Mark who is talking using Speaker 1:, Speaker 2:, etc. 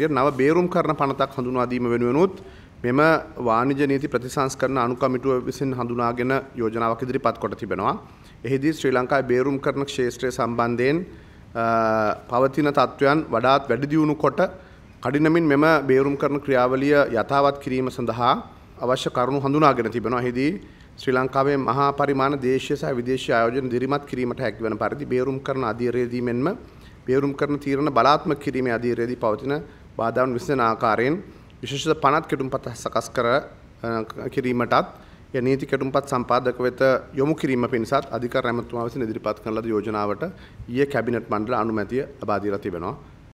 Speaker 1: නව බේරුම් කරන පනතක් හඳුනාදීම වෙනුවනුත් මෙම වාණිජ නීති ප්‍රතිසංස්කරණ අනුකමිටුව විසින් හඳුනාගෙන යෝජනාවක් ඉදිරිපත් කොට තිබෙනවා. එහිදී ශ්‍රී ලංකාවේ බේරුම් කරන ක්ෂේත්‍රය සම්බන්ධයෙන් පවතින තත්ත්වයන් වඩාත් වැඩි දියුණු කොට කඩිනමින් මෙම බේරුම් කරන ක්‍රියාවලිය යථාවත් කිරීම සඳහා අවශ්‍ය කරුණු හඳුනාගෙන තිබෙනවා. එහිදී ශ්‍රී ලංකාවේ මහා පරිමාණ දේශීය සහ විදේශීය ආයෝජන දිරිමත් කිරීමට හැකිවන පරිදි බේරුම් කරන අධීරයේදී මෙන්ම බේරුම් කරන තීරණ බලාත්මක කිරීමේ අධීරයේදී පවතින බාධාවන් විසඳන ආකාරයෙන් විශේෂ පනත් කෙටුම්පත් සකස් කර කිරීමටත් ය නීති කෙටුම්පත් සම්පාදක වෙත යොමු කිරීම පිණිසත් අධික රැමතුමා විසින් ඉදිරිපත් කරන ලද යෝජනාවට ඊයේ කැබිනට් මණ්ඩල අනුමැතිය ලබා දීලා තිබෙනවා.